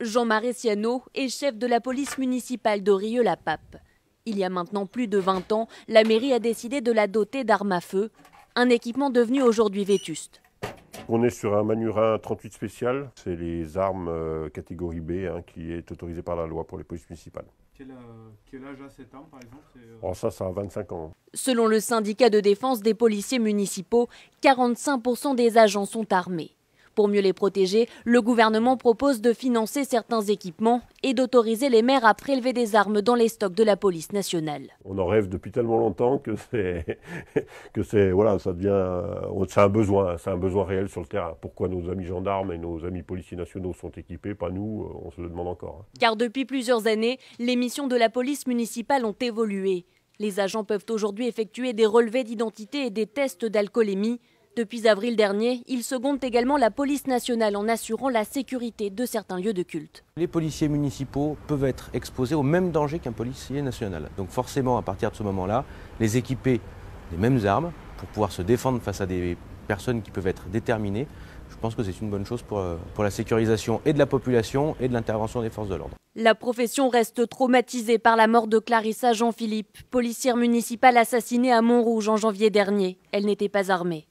Jean-Marie Siano est chef de la police municipale de rieux la pape Il y a maintenant plus de 20 ans, la mairie a décidé de la doter d'armes à feu, un équipement devenu aujourd'hui vétuste. On est sur un Manurin 38 spécial, c'est les armes euh, catégorie B hein, qui est autorisée par la loi pour les polices municipales. Quel, euh, âge a cette arme par exemple euh oh, Ça, ça a 25 ans. Selon le syndicat de défense des policiers municipaux, 45% des agents sont armés. Pour mieux les protéger, le gouvernement propose de financer certains équipements et d'autoriser les maires à prélever des armes dans les stocks de la police nationale. On en rêve depuis tellement longtemps que c'est que c'est voilà, ça devient euh, un besoin, c'est un besoin réel sur le terrain. Pourquoi nos amis gendarmes et nos amis policiers nationaux sont équipés, pas nous, euh, on se le demande encore. Hein. Car depuis plusieurs années, les missions de la police municipale ont évolué. Les agents peuvent aujourd'hui effectuer des relevés d'identité et des tests d'alcoolémie. Depuis avril dernier, il seconde également la police nationale en assurant la sécurité de certains lieux de culte. Les policiers municipaux peuvent être exposés au même danger qu'un policier national. Donc forcément, à partir de ce moment-là, les équiper des mêmes armes pour pouvoir se défendre face à des personnes qui peuvent être déterminées, je pense que c'est une bonne chose pour, euh, pour la sécurisation et de la population et de l'intervention des forces de l'ordre. La profession reste traumatisée par la mort de Clarissa Jean-Philippe, policière municipale assassinée à Montrouge en janvier dernier. Elle n'était pas armée.